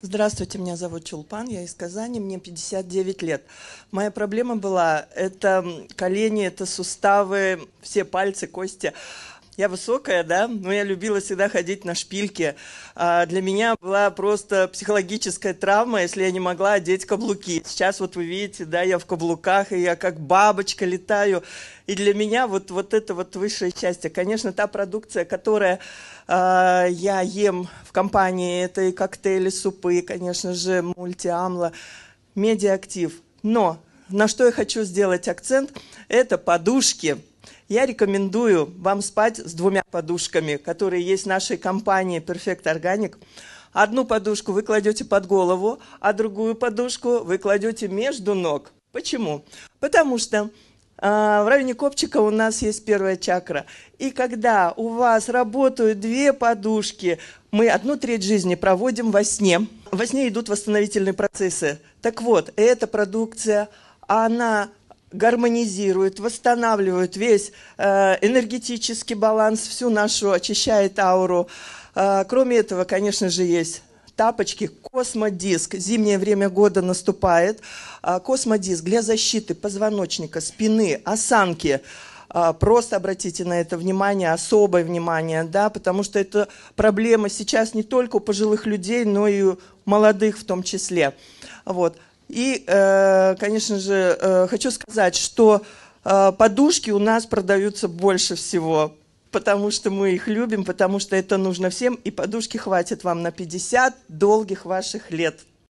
Здравствуйте, меня зовут Чулпан, я из Казани, мне 59 лет. Моя проблема была, это колени, это суставы, все пальцы, кости. Я высокая, да, но я любила всегда ходить на шпильке. А для меня была просто психологическая травма, если я не могла одеть каблуки. Сейчас вот вы видите, да, я в каблуках, и я как бабочка летаю. И для меня вот, вот это вот высшее счастье. Конечно, та продукция, которая э, я ем в компании, это и коктейли, супы, конечно же, мультиамла, медиактив. Но на что я хочу сделать акцент, это подушки – я рекомендую вам спать с двумя подушками, которые есть в нашей компании Perfect Organic. Одну подушку вы кладете под голову, а другую подушку вы кладете между ног. Почему? Потому что а, в районе копчика у нас есть первая чакра. И когда у вас работают две подушки, мы одну треть жизни проводим во сне. Во сне идут восстановительные процессы. Так вот, эта продукция, она гармонизирует, восстанавливает весь э, энергетический баланс, всю нашу, очищает ауру. Э, кроме этого, конечно же, есть тапочки, космодиск. Зимнее время года наступает. Э, космодиск для защиты позвоночника, спины, осанки. Просто обратите на это внимание, особое внимание, да, потому что это проблема сейчас не только у пожилых людей, но и у молодых в том числе. Вот. И э, Э, конечно же, э, хочу сказать, что э, подушки у нас продаются больше всего, потому что мы их любим, потому что это нужно всем, и подушки хватит вам на 50 долгих ваших лет.